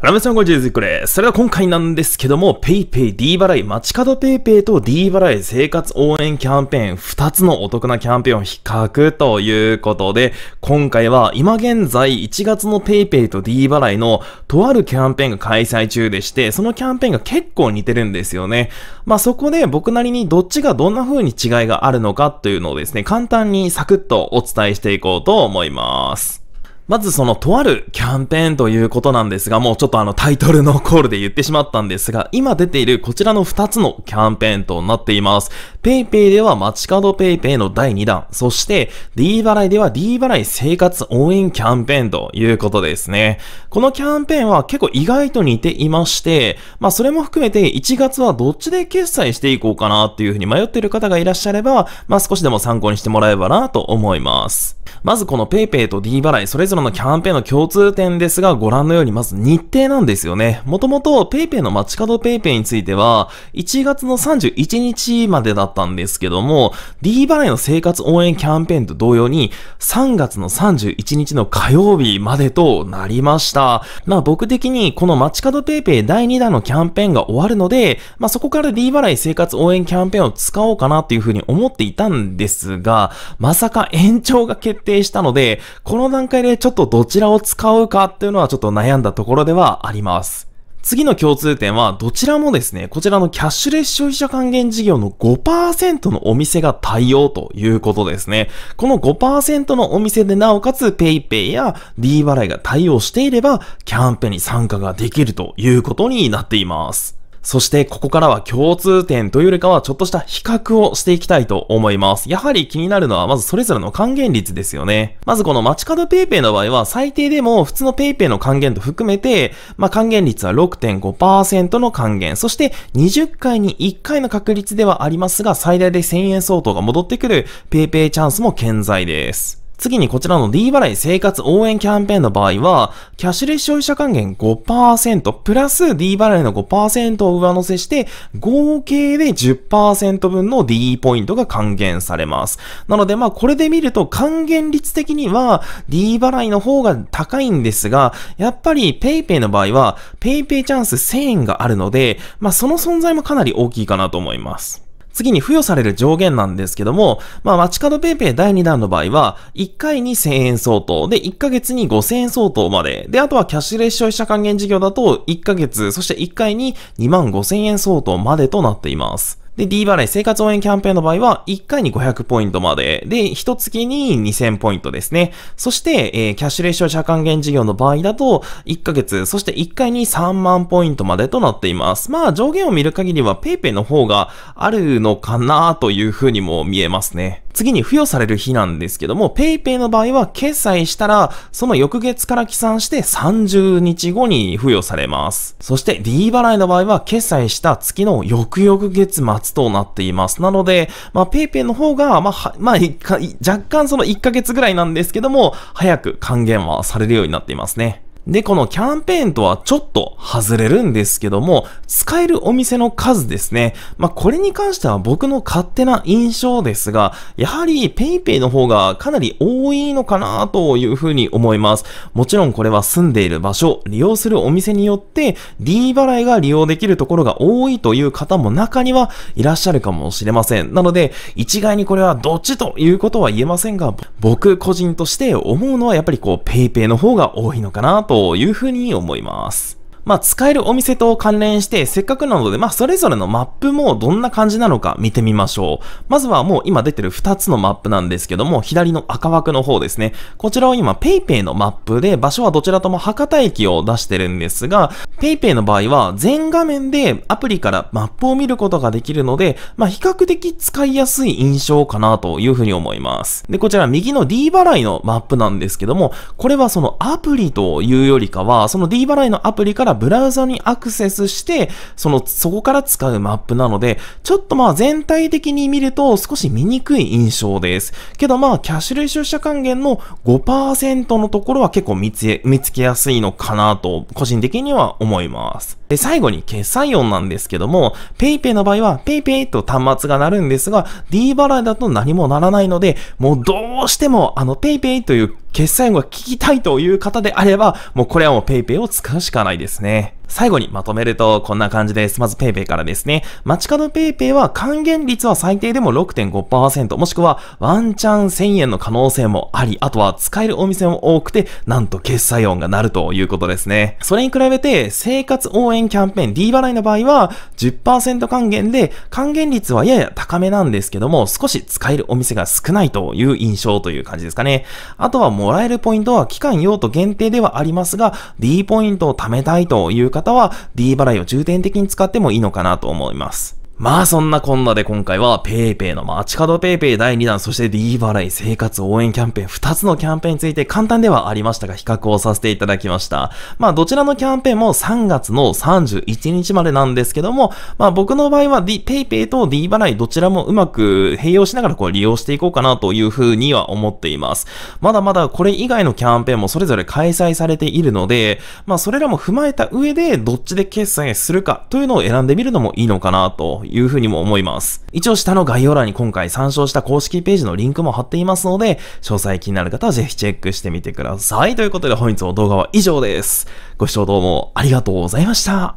ラムさんごちです。これ。それでは今回なんですけども、PayPay D 払い、街角 PayPay と D 払い生活応援キャンペーン、2つのお得なキャンペーンを比較ということで、今回は今現在1月の PayPay と D 払いのとあるキャンペーンが開催中でして、そのキャンペーンが結構似てるんですよね。まあ、そこで僕なりにどっちがどんな風に違いがあるのかというのをですね、簡単にサクッとお伝えしていこうと思います。まずそのとあるキャンペーンということなんですが、もうちょっとあのタイトルのコールで言ってしまったんですが、今出ているこちらの2つのキャンペーンとなっています。PayPay では街角ペイペ PayPay の第2弾、そして D 払いでは D 払い生活応援キャンペーンということですね。このキャンペーンは結構意外と似ていまして、まあそれも含めて1月はどっちで決済していこうかなっていうふうに迷っている方がいらっしゃれば、まあ少しでも参考にしてもらえばなと思います。まずこの PayPay と D 払いそれぞれのキャンペーンの共通点ですが、ご覧のようにまず日程なんですよね。もともと PayPay の街角 PayPay については、1月の31日までだったったんですけども、D 払いの生活応援キャンペーンと同様に、3月の31日の火曜日までとなりました。まあ僕的にこの街角ペイペイ第2弾のキャンペーンが終わるので、まあそこから D 払い生活応援キャンペーンを使おうかなっていうふうに思っていたんですが、まさか延長が決定したので、この段階でちょっとどちらを使うかっていうのはちょっと悩んだところではあります。次の共通点は、どちらもですね、こちらのキャッシュレス消費者還元事業の5%のお店が対応ということですね。この5%のお店でなおかつ PayPay や D 払いが対応していれば、キャンペーンに参加ができるということになっています。そしてここからは共通点というよりかはちょっとした比較をしていきたいと思います。やはり気になるのはまずそれぞれの還元率ですよね。まずこの街角 PayPay の場合は最低でも普通の PayPay の還元と含めて、まあ、還元率は6.5%の還元、そして20回に1回の確率ではありますが最大で1000円相当が戻ってくる PayPay チャンスも健在です。次にこちらの D 払い生活応援キャンペーンの場合は、キャッシュレス消費者還元5%、プラス D 払いの5%を上乗せして、合計で10%分の D ポイントが還元されます。なので、まあ、これで見ると還元率的には D 払いの方が高いんですが、やっぱり PayPay の場合は、PayPay チャンス1000円があるので、まあ、その存在もかなり大きいかなと思います。次に付与される上限なんですけども、まあ、マチカドペイペイ第2弾の場合は、1回に1000円相当、で、1ヶ月に5000円相当まで、で、あとはキャッシュレス消費者還元事業だと、1ヶ月、そして1回に2万5000円相当までとなっています。で、D 払い生活応援キャンペーンの場合は、1回に500ポイントまで、で、1月に2000ポイントですね。そして、えー、キャッシュレン社還元事業の場合だと、1ヶ月、そして1回に3万ポイントまでとなっています。まあ、上限を見る限りは PayPay の方があるのかなというふうにも見えますね。次に付与される日なんですけども、PayPay の場合は決済したら、その翌月から起算して30日後に付与されます。そして D 払いの場合は決済した月の翌々月末となっています。なので、まあ、ペイペイの方が、まあ、まあ、若干その1ヶ月ぐらいなんですけども、早く還元はされるようになっていますね。で、このキャンペーンとはちょっと外れるんですけども、使えるお店の数ですね。まあ、これに関しては僕の勝手な印象ですが、やはり PayPay の方がかなり多いのかなというふうに思います。もちろんこれは住んでいる場所、利用するお店によって D 払いが利用できるところが多いという方も中にはいらっしゃるかもしれません。なので、一概にこれはどっちということは言えませんが、僕個人として思うのはやっぱりこう PayPay の方が多いのかなとというふうに思います。まあ、使えるお店と関連して、せっかくなので、まあ、それぞれのマップもどんな感じなのか見てみましょう。まずはもう今出てる2つのマップなんですけども、左の赤枠の方ですね。こちらは今、PayPay のマップで、場所はどちらとも博多駅を出してるんですが、PayPay の場合は、全画面でアプリからマップを見ることができるので、まあ、比較的使いやすい印象かなというふうに思います。で、こちら右の D 払いのマップなんですけども、これはそのアプリというよりかは、その D 払いのアプリからブラウザにアクセスして、その、そこから使うマップなので、ちょっとまあ全体的に見ると少し見にくい印象です。けどまあ、キャッシュレス出社還元の5%のところは結構見つ、見つけやすいのかなと、個人的には思います。で、最後に決済音なんですけども、PayPay の場合は PayPay と端末が鳴るんですが、D 払いだと何もならないので、もうどうしてもあの PayPay という決済音が聞きたいという方であれば、もうこれはもう PayPay を使うしかないですね。最後にまとめるとこんな感じです。まず PayPay からですね。街角 PayPay は還元率は最低でも6.5%、もしくはワンチャン1000円の可能性もあり、あとは使えるお店も多くて、なんと決済音が鳴るということですね。それに比べて、生活応援キャンペーン D 払いの場合は10%還元で、還元率はやや高めなんですけども、少し使えるお店が少ないという印象という感じですかね。あとはもらえるポイントは期間用途限定ではありますが、D ポイントを貯めたいという方方は D 払いを重点的に使ってもいいのかなと思います。まあそんなこんなで今回は PayPay の街角 PayPay 第2弾、そして D 払い生活応援キャンペーン2つのキャンペーンについて簡単ではありましたが比較をさせていただきました。まあどちらのキャンペーンも3月の31日までなんですけども、まあ僕の場合は PayPay と D 払いどちらもうまく併用しながらこう利用していこうかなというふうには思っています。まだまだこれ以外のキャンペーンもそれぞれ開催されているので、まあそれらも踏まえた上でどっちで決済するかというのを選んでみるのもいいのかなというふうにも思います。一応下の概要欄に今回参照した公式ページのリンクも貼っていますので、詳細気になる方はぜひチェックしてみてください。ということで本日の動画は以上です。ご視聴どうもありがとうございました。